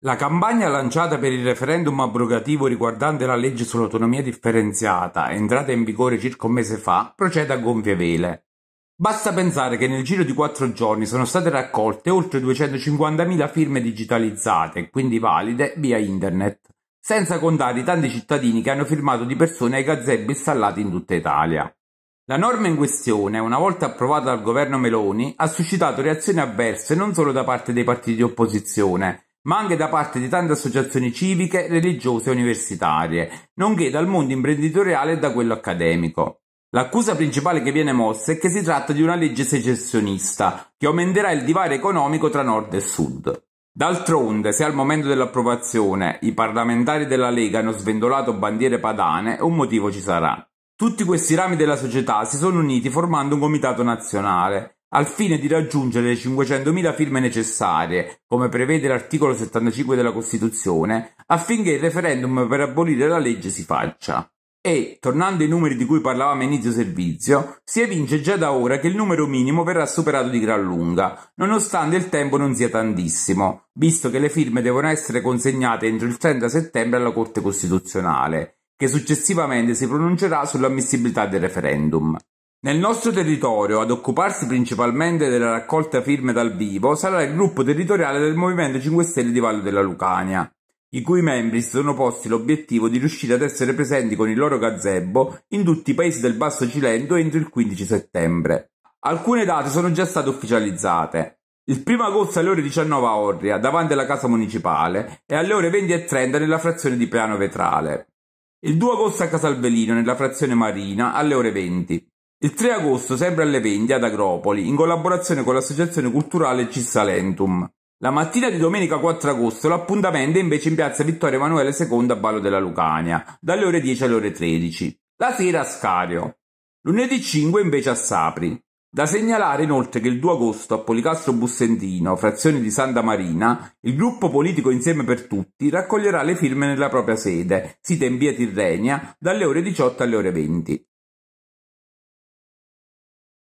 La campagna lanciata per il referendum abrogativo riguardante la legge sull'autonomia differenziata, entrata in vigore circa un mese fa, procede a gonfie vele. Basta pensare che nel giro di quattro giorni sono state raccolte oltre 250.000 firme digitalizzate, quindi valide, via internet, senza contare i tanti cittadini che hanno firmato di persone ai gazebbi installati in tutta Italia. La norma in questione, una volta approvata dal governo Meloni, ha suscitato reazioni avverse non solo da parte dei partiti di opposizione, ma anche da parte di tante associazioni civiche, religiose e universitarie, nonché dal mondo imprenditoriale e da quello accademico. L'accusa principale che viene mossa è che si tratta di una legge secessionista, che aumenterà il divario economico tra nord e sud. D'altronde, se al momento dell'approvazione i parlamentari della Lega hanno sventolato bandiere padane, un motivo ci sarà. Tutti questi rami della società si sono uniti formando un comitato nazionale al fine di raggiungere le 500.000 firme necessarie, come prevede l'articolo 75 della Costituzione, affinché il referendum per abolire la legge si faccia. E, tornando ai numeri di cui parlavamo a inizio servizio, si evince già da ora che il numero minimo verrà superato di gran lunga, nonostante il tempo non sia tantissimo, visto che le firme devono essere consegnate entro il 30 settembre alla Corte Costituzionale, che successivamente si pronuncerà sull'ammissibilità del referendum. Nel nostro territorio ad occuparsi principalmente della raccolta firme dal vivo sarà il Gruppo Territoriale del Movimento 5 Stelle di Valle della Lucania, i cui membri si sono posti l'obiettivo di riuscire ad essere presenti con il loro gazebo in tutti i paesi del Basso Cilento entro il 15 settembre. Alcune date sono già state ufficializzate. Il 1 agosto alle ore 19 a Orria, davanti alla casa municipale, e alle ore 20 e 30 nella frazione di Piano Vetrale. Il 2 agosto a Casalvelino, nella frazione Marina, alle ore 20. Il 3 agosto, sempre alle 20, ad Agropoli, in collaborazione con l'associazione culturale Cissalentum. La mattina di domenica 4 agosto l'appuntamento è invece in piazza Vittorio Emanuele II a Ballo della Lucania, dalle ore 10 alle ore 13. La sera a Scario. Lunedì 5 invece a Sapri. Da segnalare inoltre che il 2 agosto a Policastro Bussentino, frazione di Santa Marina, il gruppo politico Insieme per Tutti raccoglierà le firme nella propria sede, sita in via Tirrenia, dalle ore 18 alle ore 20.